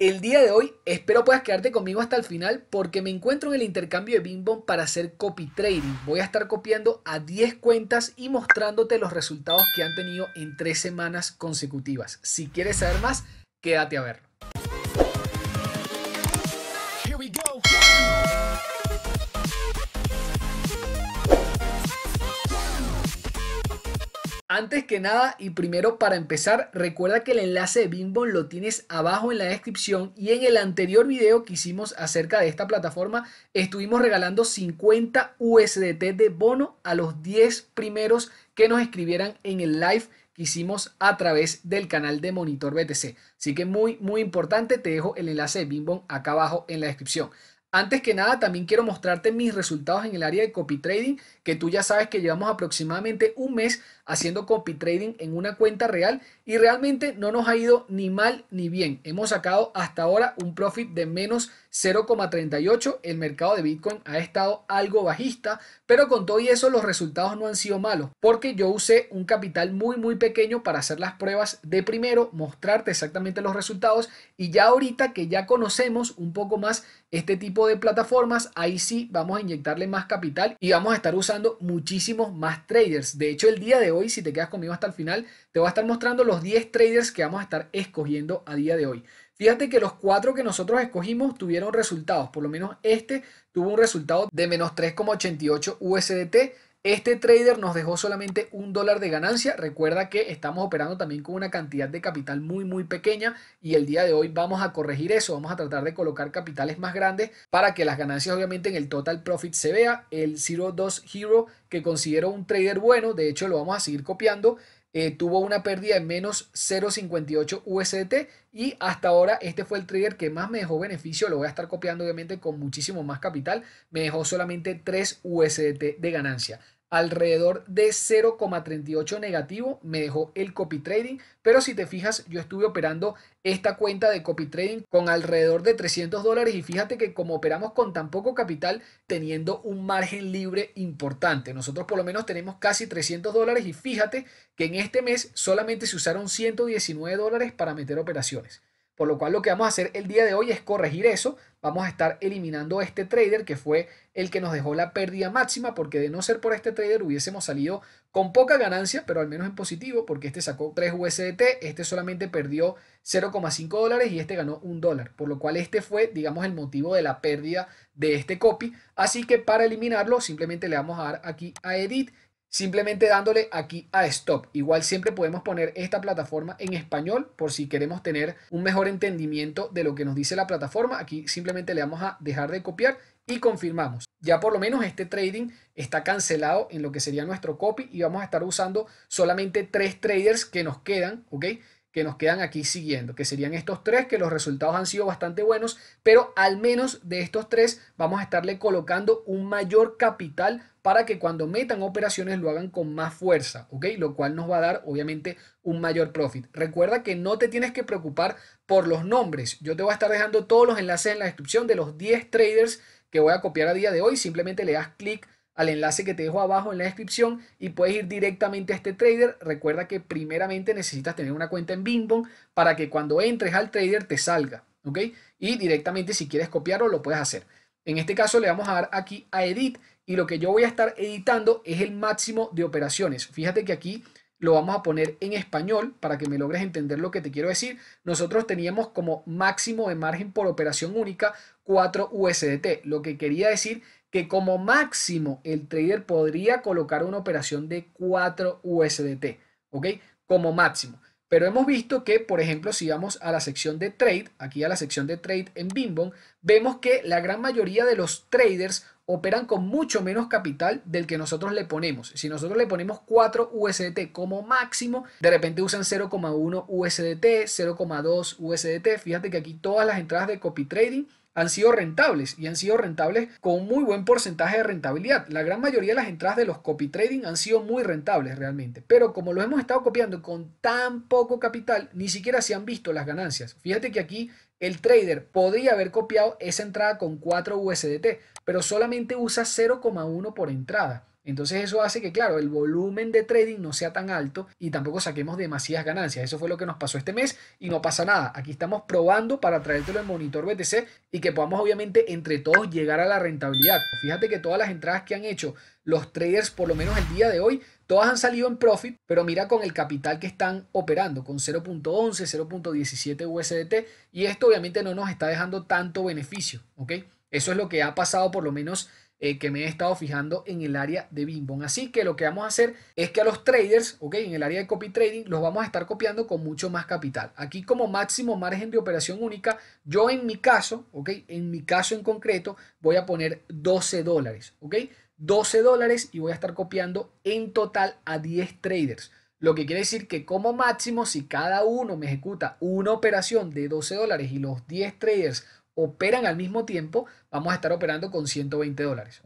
El día de hoy espero puedas quedarte conmigo hasta el final porque me encuentro en el intercambio de Bimbo para hacer copy trading. Voy a estar copiando a 10 cuentas y mostrándote los resultados que han tenido en 3 semanas consecutivas. Si quieres saber más, quédate a verlo. Antes que nada y primero para empezar, recuerda que el enlace de BINBON lo tienes abajo en la descripción y en el anterior video que hicimos acerca de esta plataforma estuvimos regalando 50 USDT de bono a los 10 primeros que nos escribieran en el live que hicimos a través del canal de Monitor BTC. Así que muy, muy importante, te dejo el enlace de BINBON acá abajo en la descripción. Antes que nada, también quiero mostrarte mis resultados en el área de copy trading, que tú ya sabes que llevamos aproximadamente un mes haciendo copy trading en una cuenta real y realmente no nos ha ido ni mal ni bien. Hemos sacado hasta ahora un profit de menos 0,38. El mercado de Bitcoin ha estado algo bajista, pero con todo y eso los resultados no han sido malos porque yo usé un capital muy muy pequeño para hacer las pruebas de primero, mostrarte exactamente los resultados y ya ahorita que ya conocemos un poco más este tipo de plataformas, ahí sí vamos a inyectarle más capital y vamos a estar usando muchísimos más traders. De hecho, el día de hoy si te quedas conmigo hasta el final, te voy a estar mostrando los 10 traders que vamos a estar escogiendo a día de hoy. Fíjate que los cuatro que nosotros escogimos tuvieron resultados, por lo menos este tuvo un resultado de menos 3,88 USDT este trader nos dejó solamente un dólar de ganancia. Recuerda que estamos operando también con una cantidad de capital muy, muy pequeña y el día de hoy vamos a corregir eso. Vamos a tratar de colocar capitales más grandes para que las ganancias obviamente en el total profit se vea. El 02 Hero que considero un trader bueno, de hecho lo vamos a seguir copiando. Eh, tuvo una pérdida de menos 0.58 USDT y hasta ahora este fue el trigger que más me dejó beneficio, lo voy a estar copiando obviamente con muchísimo más capital, me dejó solamente 3 USDT de ganancia alrededor de 0,38 negativo me dejó el copy trading, pero si te fijas yo estuve operando esta cuenta de copy trading con alrededor de 300 dólares y fíjate que como operamos con tan poco capital teniendo un margen libre importante, nosotros por lo menos tenemos casi 300 dólares y fíjate que en este mes solamente se usaron 119 dólares para meter operaciones. Por lo cual lo que vamos a hacer el día de hoy es corregir eso. Vamos a estar eliminando este trader que fue el que nos dejó la pérdida máxima porque de no ser por este trader hubiésemos salido con poca ganancia, pero al menos en positivo porque este sacó 3 USDT, este solamente perdió 0,5 dólares y este ganó 1 dólar. Por lo cual este fue, digamos, el motivo de la pérdida de este copy. Así que para eliminarlo simplemente le vamos a dar aquí a Edit simplemente dándole aquí a stop. Igual siempre podemos poner esta plataforma en español por si queremos tener un mejor entendimiento de lo que nos dice la plataforma. Aquí simplemente le vamos a dejar de copiar y confirmamos. Ya por lo menos este trading está cancelado en lo que sería nuestro copy y vamos a estar usando solamente tres traders que nos quedan, ¿ok? que nos quedan aquí siguiendo, que serían estos tres, que los resultados han sido bastante buenos, pero al menos de estos tres vamos a estarle colocando un mayor capital para que cuando metan operaciones lo hagan con más fuerza, ¿ok? Lo cual nos va a dar obviamente un mayor profit. Recuerda que no te tienes que preocupar por los nombres. Yo te voy a estar dejando todos los enlaces en la descripción de los 10 traders que voy a copiar a día de hoy. Simplemente le das clic al enlace que te dejo abajo en la descripción y puedes ir directamente a este trader. Recuerda que primeramente necesitas tener una cuenta en Bong para que cuando entres al trader te salga, ¿ok? Y directamente si quieres copiarlo lo puedes hacer. En este caso le vamos a dar aquí a Edit y lo que yo voy a estar editando es el máximo de operaciones. Fíjate que aquí lo vamos a poner en español para que me logres entender lo que te quiero decir. Nosotros teníamos como máximo de margen por operación única 4 USDT, lo que quería decir que como máximo el trader podría colocar una operación de 4 USDT, ¿ok? Como máximo. Pero hemos visto que, por ejemplo, si vamos a la sección de trade, aquí a la sección de trade en Bimbon, vemos que la gran mayoría de los traders operan con mucho menos capital del que nosotros le ponemos. Si nosotros le ponemos 4 USDT como máximo, de repente usan 0,1 USDT, 0,2 USDT. Fíjate que aquí todas las entradas de copy trading han sido rentables y han sido rentables con un muy buen porcentaje de rentabilidad. La gran mayoría de las entradas de los copy trading han sido muy rentables realmente, pero como lo hemos estado copiando con tan poco capital, ni siquiera se han visto las ganancias. Fíjate que aquí el trader podría haber copiado esa entrada con 4 USDT, pero solamente usa 0,1 por entrada. Entonces eso hace que, claro, el volumen de trading no sea tan alto y tampoco saquemos demasiadas ganancias. Eso fue lo que nos pasó este mes y no pasa nada. Aquí estamos probando para traértelo en monitor BTC y que podamos obviamente entre todos llegar a la rentabilidad. Fíjate que todas las entradas que han hecho los traders, por lo menos el día de hoy, Todas han salido en profit, pero mira con el capital que están operando, con 0.11, 0.17 USDT, y esto obviamente no nos está dejando tanto beneficio, ¿ok? Eso es lo que ha pasado por lo menos eh, que me he estado fijando en el área de Binbon. Así que lo que vamos a hacer es que a los traders, ok, en el área de copy trading, los vamos a estar copiando con mucho más capital. Aquí como máximo margen de operación única, yo en mi caso, ok, en mi caso en concreto, voy a poner 12 dólares, ok. 12 dólares y voy a estar copiando en total a 10 traders. Lo que quiere decir que como máximo, si cada uno me ejecuta una operación de 12 dólares y los 10 traders operan al mismo tiempo, vamos a estar operando con 120 dólares,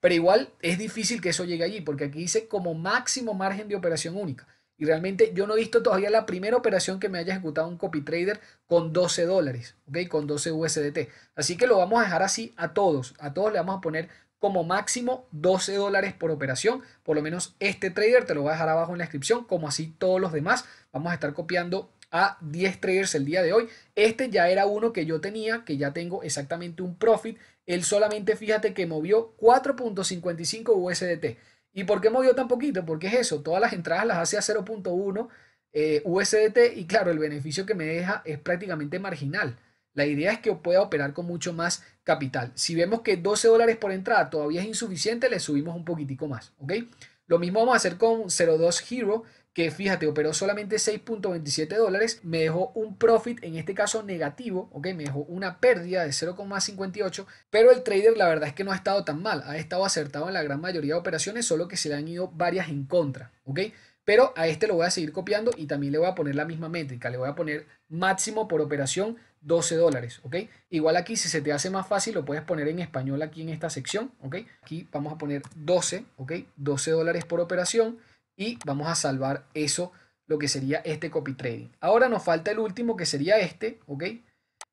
Pero igual es difícil que eso llegue allí, porque aquí dice como máximo margen de operación única. Y realmente yo no he visto todavía la primera operación que me haya ejecutado un copy trader con 12 dólares, Con 12 USDT. Así que lo vamos a dejar así a todos. A todos le vamos a poner como máximo 12 dólares por operación. Por lo menos este trader te lo voy a dejar abajo en la descripción, como así todos los demás. Vamos a estar copiando a 10 traders el día de hoy. Este ya era uno que yo tenía, que ya tengo exactamente un profit. Él solamente fíjate que movió 4.55 USDT. ¿Y por qué movió tan poquito? Porque es eso, todas las entradas las hace a 0.1 USDT eh, y claro, el beneficio que me deja es prácticamente marginal. La idea es que pueda operar con mucho más capital. Si vemos que 12 dólares por entrada todavía es insuficiente, le subimos un poquitico más, ¿ok? Lo mismo vamos a hacer con 02 Hero, que fíjate, operó solamente 6.27 dólares, me dejó un profit, en este caso negativo, ok, me dejó una pérdida de 0,58, pero el trader la verdad es que no ha estado tan mal, ha estado acertado en la gran mayoría de operaciones, solo que se le han ido varias en contra, ok, pero a este lo voy a seguir copiando y también le voy a poner la misma métrica, le voy a poner máximo por operación 12 dólares, ¿ok? Igual aquí, si se te hace más fácil, lo puedes poner en español aquí en esta sección, ¿ok? Aquí vamos a poner 12, ¿ok? 12 dólares por operación y vamos a salvar eso, lo que sería este copy trading. Ahora nos falta el último, que sería este, ¿ok?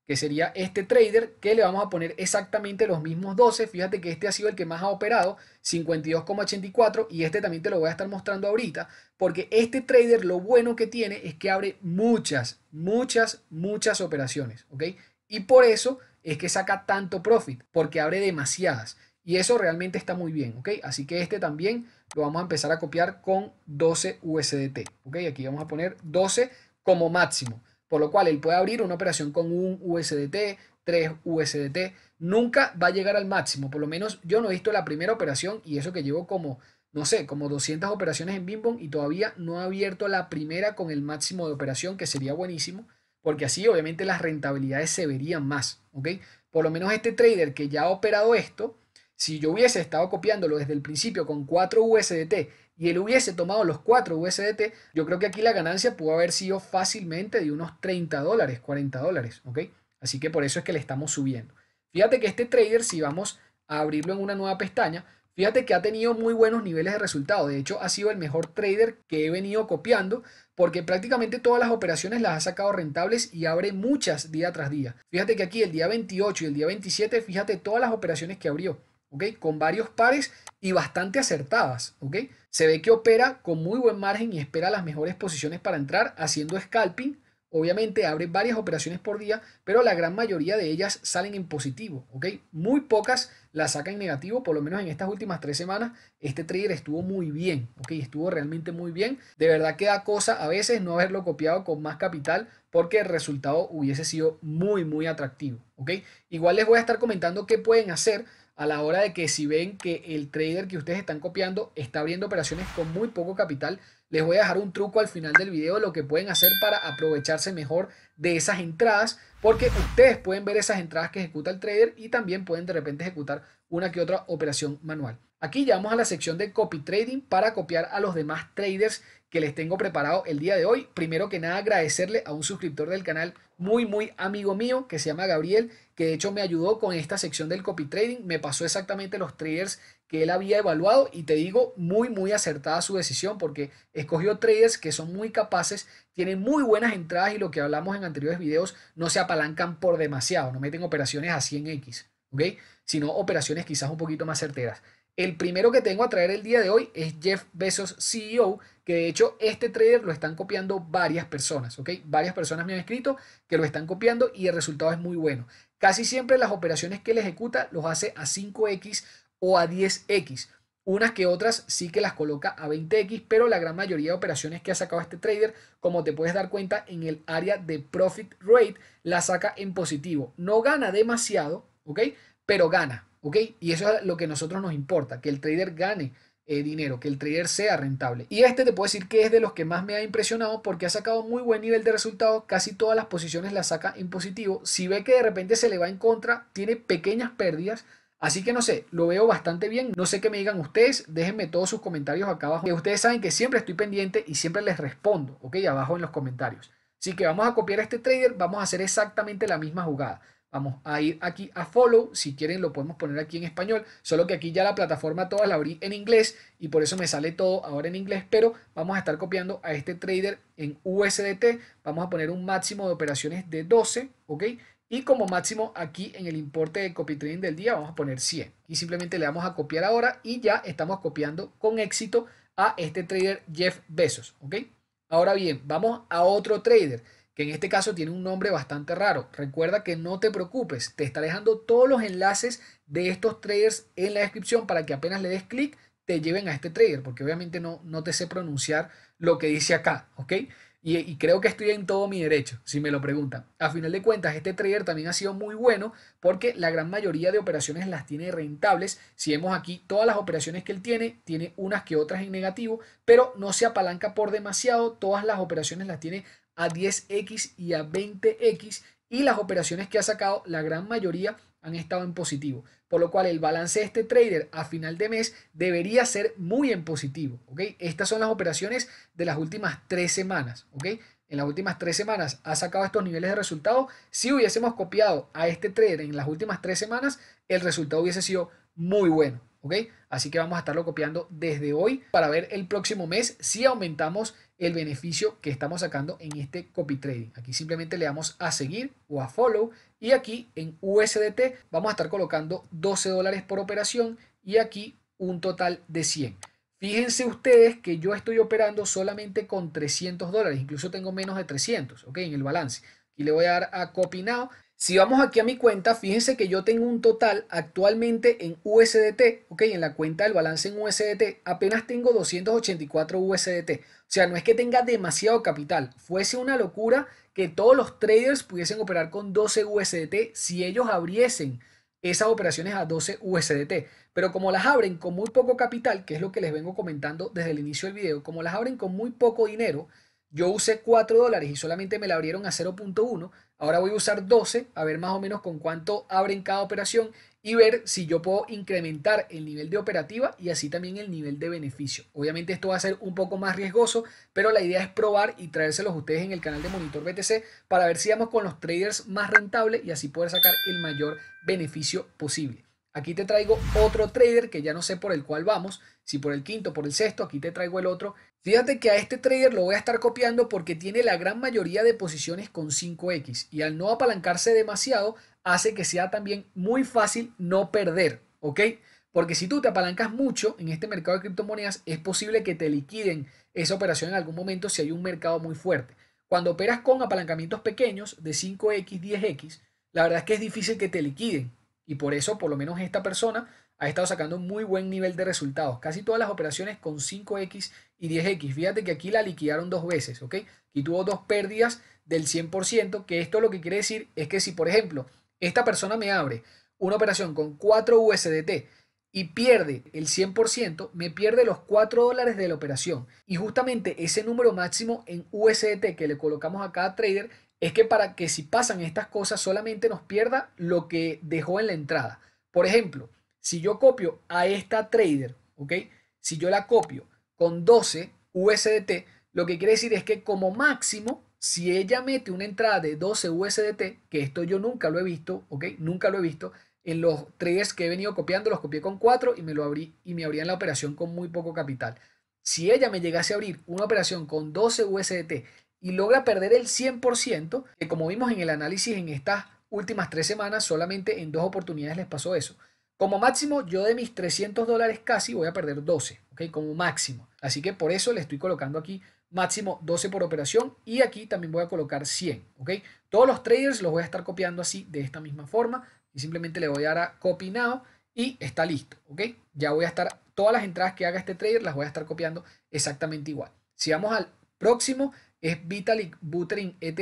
que sería este trader, que le vamos a poner exactamente los mismos 12. Fíjate que este ha sido el que más ha operado, 52,84, y este también te lo voy a estar mostrando ahorita, porque este trader lo bueno que tiene es que abre muchas, muchas, muchas operaciones, ¿ok? Y por eso es que saca tanto profit, porque abre demasiadas. Y eso realmente está muy bien, ¿ok? Así que este también lo vamos a empezar a copiar con 12 USDT, ¿ok? Aquí vamos a poner 12 como máximo por lo cual él puede abrir una operación con un USDT, 3 USDT, nunca va a llegar al máximo, por lo menos yo no he visto la primera operación y eso que llevo como, no sé, como 200 operaciones en Bimbo y todavía no he abierto la primera con el máximo de operación, que sería buenísimo, porque así obviamente las rentabilidades se verían más, ¿ok? Por lo menos este trader que ya ha operado esto, si yo hubiese estado copiándolo desde el principio con 4 USDT y él hubiese tomado los 4 USDT, yo creo que aquí la ganancia pudo haber sido fácilmente de unos 30 dólares, 40 dólares, ¿ok? Así que por eso es que le estamos subiendo. Fíjate que este trader, si vamos a abrirlo en una nueva pestaña, fíjate que ha tenido muy buenos niveles de resultado. De hecho, ha sido el mejor trader que he venido copiando porque prácticamente todas las operaciones las ha sacado rentables y abre muchas día tras día. Fíjate que aquí el día 28 y el día 27, fíjate todas las operaciones que abrió. ¿ok? Con varios pares y bastante acertadas, ¿ok? Se ve que opera con muy buen margen y espera las mejores posiciones para entrar haciendo scalping. Obviamente abre varias operaciones por día, pero la gran mayoría de ellas salen en positivo, ¿ok? Muy pocas las saca en negativo, por lo menos en estas últimas tres semanas este trader estuvo muy bien, ¿ok? Estuvo realmente muy bien. De verdad que da cosa a veces no haberlo copiado con más capital porque el resultado hubiese sido muy, muy atractivo, ¿ok? Igual les voy a estar comentando qué pueden hacer a la hora de que si ven que el trader que ustedes están copiando está abriendo operaciones con muy poco capital, les voy a dejar un truco al final del video, lo que pueden hacer para aprovecharse mejor de esas entradas, porque ustedes pueden ver esas entradas que ejecuta el trader y también pueden de repente ejecutar una que otra operación manual. Aquí llegamos a la sección de copy trading para copiar a los demás traders que les tengo preparado el día de hoy. Primero que nada agradecerle a un suscriptor del canal muy, muy amigo mío que se llama Gabriel, que de hecho me ayudó con esta sección del copy trading. Me pasó exactamente los traders que él había evaluado y te digo, muy, muy acertada su decisión porque escogió traders que son muy capaces, tienen muy buenas entradas y lo que hablamos en anteriores videos, no se apalancan por demasiado, no meten operaciones a 100x, ¿ok? Sino operaciones quizás un poquito más certeras. El primero que tengo a traer el día de hoy es Jeff Bezos, CEO, que de hecho este trader lo están copiando varias personas, ¿ok? Varias personas me han escrito que lo están copiando y el resultado es muy bueno. Casi siempre las operaciones que él ejecuta los hace a 5X o a 10X. Unas que otras sí que las coloca a 20X, pero la gran mayoría de operaciones que ha sacado este trader, como te puedes dar cuenta en el área de profit rate, la saca en positivo. No gana demasiado, ¿ok? Pero gana, ¿ok? Y eso es lo que a nosotros nos importa, que el trader gane eh, dinero, que el trader sea rentable. Y este te puedo decir que es de los que más me ha impresionado porque ha sacado muy buen nivel de resultado casi todas las posiciones las saca en positivo. Si ve que de repente se le va en contra, tiene pequeñas pérdidas. Así que no sé, lo veo bastante bien. No sé qué me digan ustedes. Déjenme todos sus comentarios acá abajo. Que ustedes saben que siempre estoy pendiente y siempre les respondo, ok, abajo en los comentarios. Así que vamos a copiar este trader, vamos a hacer exactamente la misma jugada. Vamos a ir aquí a follow, si quieren lo podemos poner aquí en español, solo que aquí ya la plataforma toda la abrí en inglés y por eso me sale todo ahora en inglés, pero vamos a estar copiando a este trader en USDT, vamos a poner un máximo de operaciones de 12, ¿ok? Y como máximo aquí en el importe de copy trading del día vamos a poner 100 y simplemente le damos a copiar ahora y ya estamos copiando con éxito a este trader Jeff Bezos, ¿ok? Ahora bien, vamos a otro trader que en este caso tiene un nombre bastante raro. Recuerda que no te preocupes, te estaré dejando todos los enlaces de estos traders en la descripción para que apenas le des clic te lleven a este trader, porque obviamente no, no te sé pronunciar lo que dice acá, ¿ok? Y, creo que estoy en todo mi derecho, si me lo preguntan. A final de cuentas, este trader también ha sido muy bueno porque la gran mayoría de operaciones las tiene rentables. Si vemos aquí todas las operaciones que él tiene, tiene unas que otras en negativo, pero no se apalanca por demasiado. Todas las operaciones las tiene a 10x y a 20x y las operaciones que ha sacado, la gran mayoría han estado en positivo, por lo cual el balance de este trader a final de mes debería ser muy en positivo, ¿ok? Estas son las operaciones de las últimas tres semanas, ¿ok? En las últimas tres semanas ha sacado estos niveles de resultados. Si hubiésemos copiado a este trader en las últimas tres semanas, el resultado hubiese sido muy bueno. Así que vamos a estarlo copiando desde hoy para ver el próximo mes si aumentamos el beneficio que estamos sacando en este copy trading. Aquí simplemente le damos a seguir o a follow y aquí en USDT vamos a estar colocando 12 dólares por operación y aquí un total de 100. Fíjense ustedes que yo estoy operando solamente con 300 dólares, incluso tengo menos de 300, ¿ok? En el balance. Y le voy a dar a copy now si vamos aquí a mi cuenta, fíjense que yo tengo un total actualmente en USDT, ok, en la cuenta del balance en USDT, apenas tengo 284 USDT. O sea, no es que tenga demasiado capital. Fuese una locura que todos los traders pudiesen operar con 12 USDT si ellos abriesen esas operaciones a 12 USDT. Pero como las abren con muy poco capital, que es lo que les vengo comentando desde el inicio del video, como las abren con muy poco dinero, yo usé 4 dólares y solamente me la abrieron a 0.1. Ahora voy a usar 12, a ver más o menos con cuánto abren cada operación y ver si yo puedo incrementar el nivel de operativa y así también el nivel de beneficio. Obviamente esto va a ser un poco más riesgoso, pero la idea es probar y traérselos ustedes en el canal de Monitor BTC para ver si vamos con los traders más rentables y así poder sacar el mayor beneficio posible. Aquí te traigo otro trader que ya no sé por el cual vamos, si por el quinto, por el sexto, aquí te traigo el otro Fíjate que a este trader lo voy a estar copiando porque tiene la gran mayoría de posiciones con 5X y al no apalancarse demasiado hace que sea también muy fácil no perder, ¿ok? Porque si tú te apalancas mucho en este mercado de criptomonedas es posible que te liquiden esa operación en algún momento si hay un mercado muy fuerte. Cuando operas con apalancamientos pequeños de 5X, 10X, la verdad es que es difícil que te liquiden y por eso por lo menos esta persona ha estado sacando un muy buen nivel de resultados. Casi todas las operaciones con 5X y 10X. Fíjate que aquí la liquidaron dos veces, ¿ok? Y tuvo dos pérdidas del 100%, que esto lo que quiere decir es que si, por ejemplo, esta persona me abre una operación con 4 USDT y pierde el 100%, me pierde los 4 dólares de la operación. Y justamente ese número máximo en USDT que le colocamos a cada trader es que para que si pasan estas cosas solamente nos pierda lo que dejó en la entrada. Por ejemplo, si yo copio a esta trader, ¿ok? Si yo la copio con 12 USDT, lo que quiere decir es que como máximo, si ella mete una entrada de 12 USDT, que esto yo nunca lo he visto, ¿ok? Nunca lo he visto, en los tres que he venido copiando los copié con 4 y me lo abrí y me abrían la operación con muy poco capital. Si ella me llegase a abrir una operación con 12 USDT y logra perder el 100%, que como vimos en el análisis en estas últimas tres semanas, solamente en dos oportunidades les pasó eso. Como máximo, yo de mis 300 dólares casi voy a perder 12, ¿ok? Como máximo. Así que por eso le estoy colocando aquí máximo 12 por operación y aquí también voy a colocar 100, ¿ok? Todos los traders los voy a estar copiando así de esta misma forma y simplemente le voy a dar a copy now y está listo, ¿ok? Ya voy a estar, todas las entradas que haga este trader las voy a estar copiando exactamente igual. Si vamos al próximo, es Vitalik Buterin ETH,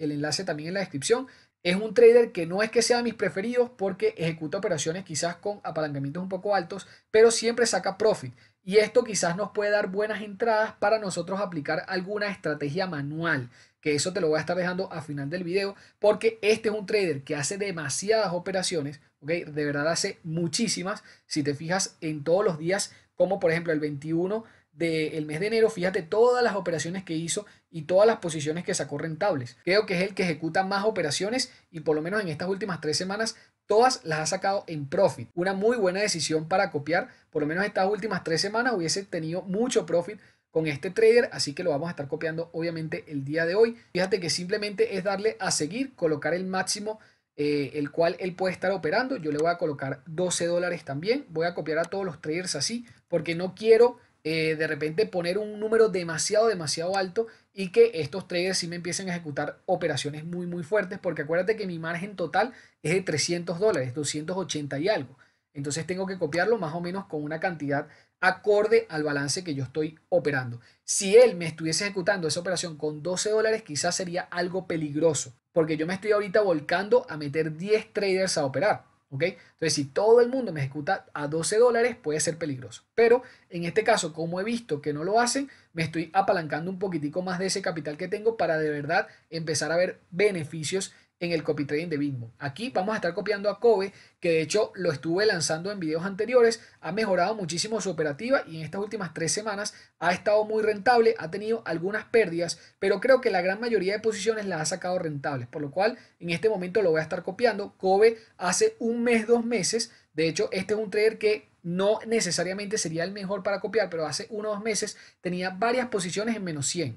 el enlace también en la descripción. Es un trader que no es que sea de mis preferidos porque ejecuta operaciones quizás con apalancamientos un poco altos, pero siempre saca profit. Y esto quizás nos puede dar buenas entradas para nosotros aplicar alguna estrategia manual, que eso te lo voy a estar dejando a final del video, porque este es un trader que hace demasiadas operaciones, De verdad hace muchísimas. Si te fijas en todos los días, como por ejemplo el 21 del mes de enero, fíjate todas las operaciones que hizo y todas las posiciones que sacó rentables. Creo que es el que ejecuta más operaciones y por lo menos en estas últimas tres semanas todas las ha sacado en profit. Una muy buena decisión para copiar. Por lo menos estas últimas tres semanas hubiese tenido mucho profit con este trader, así que lo vamos a estar copiando obviamente el día de hoy. Fíjate que simplemente es darle a seguir, colocar el máximo eh, el cual él puede estar operando. Yo le voy a colocar 12 dólares también. Voy a copiar a todos los traders así porque no quiero eh, de repente poner un número demasiado, demasiado alto y que estos traders sí me empiecen a ejecutar operaciones muy, muy fuertes, porque acuérdate que mi margen total es de 300 dólares, 280 y algo. Entonces tengo que copiarlo más o menos con una cantidad acorde al balance que yo estoy operando. Si él me estuviese ejecutando esa operación con 12 dólares, quizás sería algo peligroso, porque yo me estoy ahorita volcando a meter 10 traders a operar. Entonces, si todo el mundo me ejecuta a 12 dólares, puede ser peligroso. Pero en este caso, como he visto que no lo hacen, me estoy apalancando un poquitico más de ese capital que tengo para de verdad empezar a ver beneficios en el copy trading de Bitmo. Aquí vamos a estar copiando a Kobe, que de hecho lo estuve lanzando en videos anteriores. Ha mejorado muchísimo su operativa y en estas últimas tres semanas ha estado muy rentable. Ha tenido algunas pérdidas, pero creo que la gran mayoría de posiciones las ha sacado rentables. Por lo cual, en este momento lo voy a estar copiando. Kobe hace un mes, dos meses. De hecho, este es un trader que no necesariamente sería el mejor para copiar, pero hace unos dos meses tenía varias posiciones en menos 100.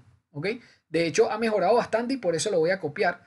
De hecho, ha mejorado bastante y por eso lo voy a copiar.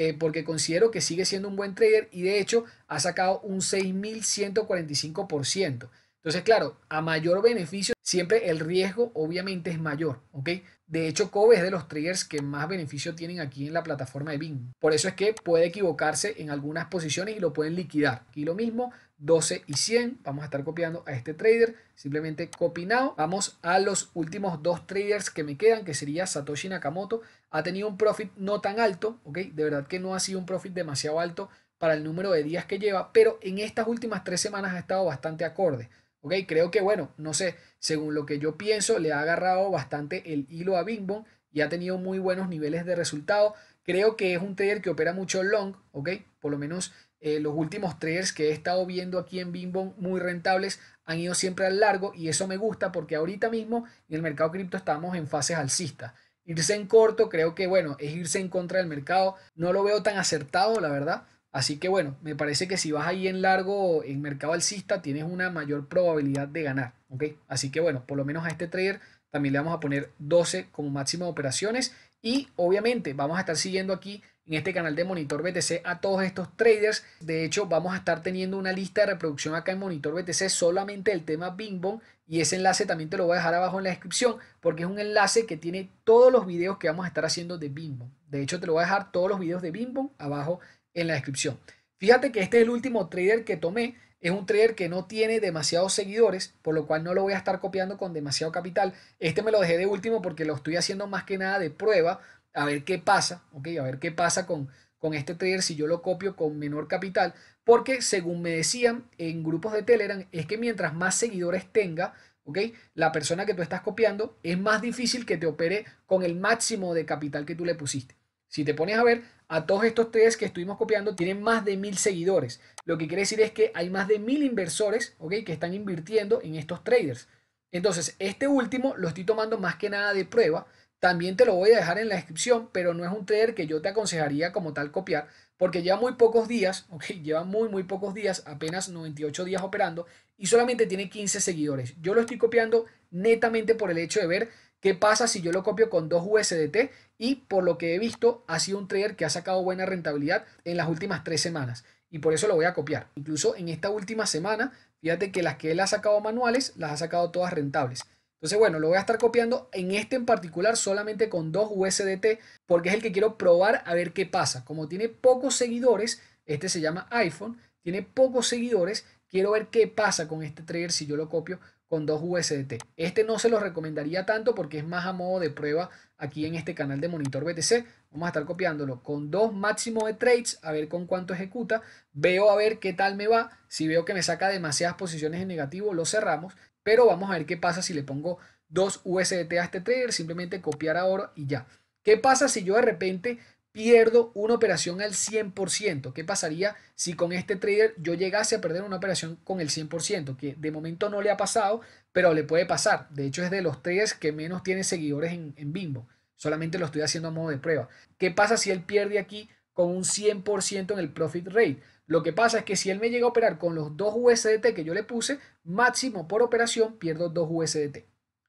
Eh, porque considero que sigue siendo un buen trader y de hecho ha sacado un 6.145%. Entonces, claro, a mayor beneficio, siempre el riesgo obviamente es mayor, ¿ok? De hecho, Kobe es de los traders que más beneficio tienen aquí en la plataforma de Bing. Por eso es que puede equivocarse en algunas posiciones y lo pueden liquidar. Aquí lo mismo, 12 y 100. Vamos a estar copiando a este trader. Simplemente copy Vamos a los últimos dos traders que me quedan, que sería Satoshi Nakamoto. Ha tenido un profit no tan alto, ¿ok? De verdad que no ha sido un profit demasiado alto para el número de días que lleva, pero en estas últimas tres semanas ha estado bastante acorde. ¿Ok? Creo que, bueno, no sé, según lo que yo pienso, le ha agarrado bastante el hilo a Bing y ha tenido muy buenos niveles de resultado. Creo que es un trader que opera mucho long, ¿ok? Por lo menos eh, los últimos traders que he estado viendo aquí en Bing muy rentables han ido siempre al largo y eso me gusta porque ahorita mismo en el mercado cripto estamos en fases alcistas. Irse en corto creo que, bueno, es irse en contra del mercado. No lo veo tan acertado, la verdad. Así que bueno, me parece que si vas ahí en largo en mercado alcista tienes una mayor probabilidad de ganar. ¿ok? Así que bueno, por lo menos a este trader también le vamos a poner 12 como máximo operaciones. Y obviamente vamos a estar siguiendo aquí en este canal de Monitor BTC a todos estos traders. De hecho, vamos a estar teniendo una lista de reproducción acá en Monitor BTC solamente el tema bing bong y ese enlace también te lo voy a dejar abajo en la descripción porque es un enlace que tiene todos los videos que vamos a estar haciendo de bing bong De hecho, te lo voy a dejar todos los videos de bing bong abajo en la descripción. Fíjate que este es el último trader que tomé. Es un trader que no tiene demasiados seguidores, por lo cual no lo voy a estar copiando con demasiado capital. Este me lo dejé de último porque lo estoy haciendo más que nada de prueba, a ver qué pasa, ¿ok? A ver qué pasa con, con este trader si yo lo copio con menor capital, porque según me decían en grupos de Telegram, es que mientras más seguidores tenga, ¿ok? La persona que tú estás copiando, es más difícil que te opere con el máximo de capital que tú le pusiste. Si te pones a ver, a todos estos tres que estuvimos copiando tienen más de mil seguidores. Lo que quiere decir es que hay más de mil inversores que están invirtiendo en estos traders. Entonces, este último lo estoy tomando más que nada de prueba. También te lo voy a dejar en la descripción, pero no es un trader que yo te aconsejaría como tal copiar, porque lleva muy pocos días, ok, lleva muy, muy pocos días, apenas 98 días operando y solamente tiene 15 seguidores. Yo lo estoy copiando netamente por el hecho de ver ¿Qué pasa si yo lo copio con dos USDT? Y por lo que he visto, ha sido un trader que ha sacado buena rentabilidad en las últimas tres semanas. Y por eso lo voy a copiar. Incluso en esta última semana, fíjate que las que él ha sacado manuales, las ha sacado todas rentables. Entonces, bueno, lo voy a estar copiando en este en particular solamente con dos USDT porque es el que quiero probar a ver qué pasa. Como tiene pocos seguidores, este se llama iPhone, tiene pocos seguidores, quiero ver qué pasa con este trader si yo lo copio con dos USDT. Este no se lo recomendaría tanto porque es más a modo de prueba aquí en este canal de Monitor BTC. Vamos a estar copiándolo con dos máximo de trades, a ver con cuánto ejecuta. Veo a ver qué tal me va. Si veo que me saca demasiadas posiciones en negativo, lo cerramos. Pero vamos a ver qué pasa si le pongo dos USDT a este trader. Simplemente copiar ahora y ya. ¿Qué pasa si yo de repente pierdo una operación al 100%. ¿Qué pasaría si con este trader yo llegase a perder una operación con el 100%? Que de momento no le ha pasado, pero le puede pasar. De hecho, es de los traders que menos tiene seguidores en, Bimbo. Solamente lo estoy haciendo a modo de prueba. ¿Qué pasa si él pierde aquí con un 100% en el profit rate? Lo que pasa es que si él me llega a operar con los 2 USDT que yo le puse, máximo por operación pierdo 2 USDT.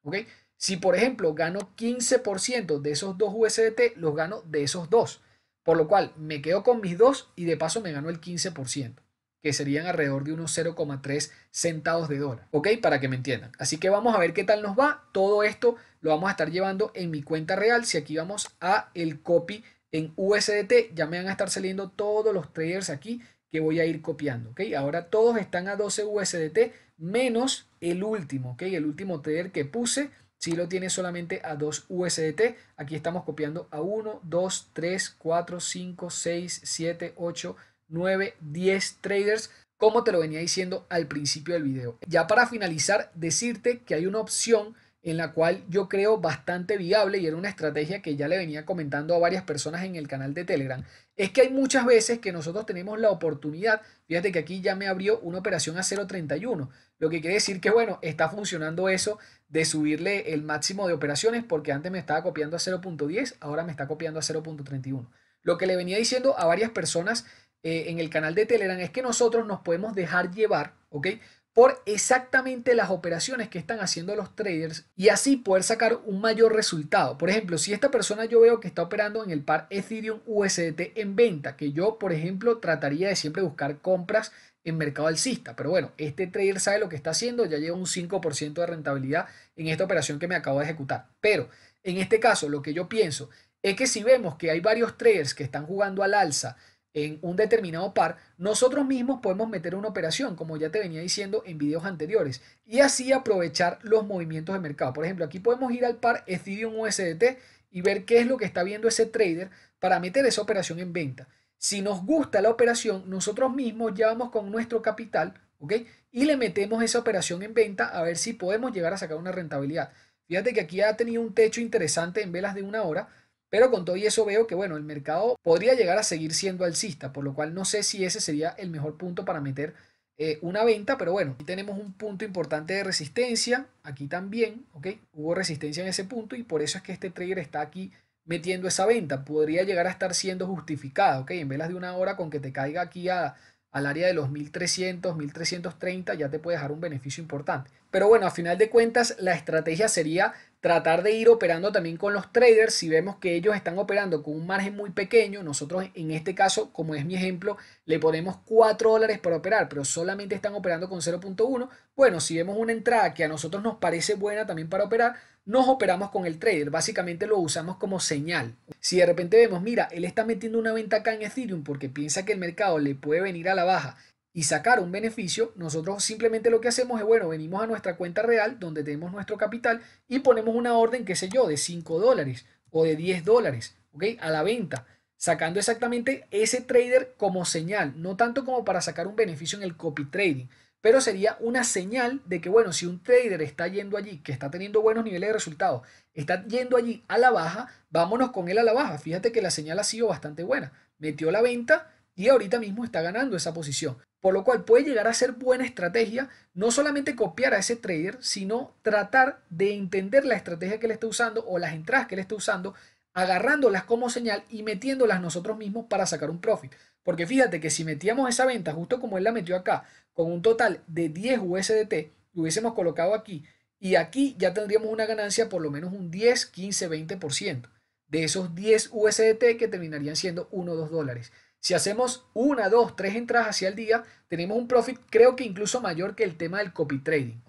¿Ok? Si, por ejemplo, gano 15% de esos dos USDT, los gano de esos dos. Por lo cual, me quedo con mis dos y de paso me gano el 15%, que serían alrededor de unos 0,3 centavos de dólar. ¿Ok? Para que me entiendan. Así que vamos a ver qué tal nos va. Todo esto lo vamos a estar llevando en mi cuenta real. Si aquí vamos a el copy en USDT, ya me van a estar saliendo todos los traders aquí que voy a ir copiando. ¿ok? Ahora todos están a 12 USDT menos el último, ¿ok? el último trader que puse si lo tiene solamente a 2 USDT, aquí estamos copiando a 1, 2, 3, 4, 5, 6, 7, 8, 9, 10 traders, como te lo venía diciendo al principio del video. Ya para finalizar, decirte que hay una opción en la cual yo creo bastante viable y era una estrategia que ya le venía comentando a varias personas en el canal de Telegram, es que hay muchas veces que nosotros tenemos la oportunidad, fíjate que aquí ya me abrió una operación a 0.31, lo que quiere decir que, bueno, está funcionando eso de subirle el máximo de operaciones porque antes me estaba copiando a 0.10, ahora me está copiando a 0.31. Lo que le venía diciendo a varias personas eh, en el canal de Telegram es que nosotros nos podemos dejar llevar, ¿ok? Por exactamente las operaciones que están haciendo los traders y así poder sacar un mayor resultado. Por ejemplo, si esta persona yo veo que está operando en el par Ethereum USDT en venta, que yo, por ejemplo, trataría de siempre buscar compras en mercado alcista. Pero bueno, este trader sabe lo que está haciendo, ya lleva un 5% de rentabilidad en esta operación que me acabo de ejecutar. Pero en este caso, lo que yo pienso es que si vemos que hay varios traders que están jugando al alza en un determinado par, nosotros mismos podemos meter una operación, como ya te venía diciendo en vídeos anteriores, y así aprovechar los movimientos de mercado. Por ejemplo, aquí podemos ir al par Ethereum USDT y ver qué es lo que está viendo ese trader para meter esa operación en venta. Si nos gusta la operación, nosotros mismos ya vamos con nuestro capital, ¿ok? Y le metemos esa operación en venta a ver si podemos llegar a sacar una rentabilidad. Fíjate que aquí ha tenido un techo interesante en velas de una hora, pero con todo y eso veo que, bueno, el mercado podría llegar a seguir siendo alcista, por lo cual no sé si ese sería el mejor punto para meter eh, una venta, pero bueno, aquí tenemos un punto importante de resistencia, aquí también, ¿ok? Hubo resistencia en ese punto y por eso es que este trader está aquí metiendo esa venta. Podría llegar a estar siendo justificada, ¿ok? En velas de una hora con que te caiga aquí a, al área de los 1300, 1330, ya te puede dejar un beneficio importante. Pero bueno, a final de cuentas, la estrategia sería tratar de ir operando también con los traders. Si vemos que ellos están operando con un margen muy pequeño, nosotros en este caso, como es mi ejemplo, le ponemos 4 dólares para operar, pero solamente están operando con 0.1. Bueno, si vemos una entrada que a nosotros nos parece buena también para operar, nos operamos con el trader. Básicamente lo usamos como señal. Si de repente vemos, mira, él está metiendo una venta acá en Ethereum porque piensa que el mercado le puede venir a la baja y sacar un beneficio, nosotros simplemente lo que hacemos es, bueno, venimos a nuestra cuenta real donde tenemos nuestro capital y ponemos una orden, qué sé yo, de 5 dólares o de 10 dólares, ¿ok? A la venta, sacando exactamente ese trader como señal, no tanto como para sacar un beneficio en el copy trading, pero sería una señal de que, bueno, si un trader está yendo allí, que está teniendo buenos niveles de resultados, está yendo allí a la baja, vámonos con él a la baja. Fíjate que la señal ha sido bastante buena. Metió la venta y ahorita mismo está ganando esa posición. Por lo cual puede llegar a ser buena estrategia no solamente copiar a ese trader, sino tratar de entender la estrategia que le está usando o las entradas que le está usando, agarrándolas como señal y metiéndolas nosotros mismos para sacar un profit. Porque fíjate que si metíamos esa venta, justo como él la metió acá, con un total de 10 USDT, lo hubiésemos colocado aquí y aquí ya tendríamos una ganancia por lo menos un 10, 15, 20% de esos 10 USDT que terminarían siendo 1 o 2 dólares. Si hacemos una, dos, tres entradas hacia el día, tenemos un profit creo que incluso mayor que el tema del copy trading,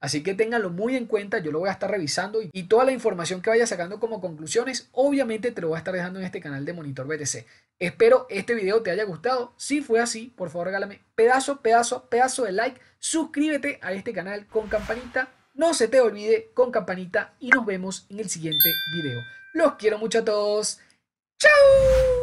Así que ténganlo muy en cuenta, yo lo voy a estar revisando y, toda la información que vaya sacando como conclusiones, obviamente te lo voy a estar dejando en este canal de Monitor BTC. Espero este video te haya gustado, si fue así, por favor regálame pedazo, pedazo, pedazo de like, suscríbete a este canal con campanita, no se te olvide con campanita y nos vemos en el siguiente video. Los quiero mucho a todos, ¡chao!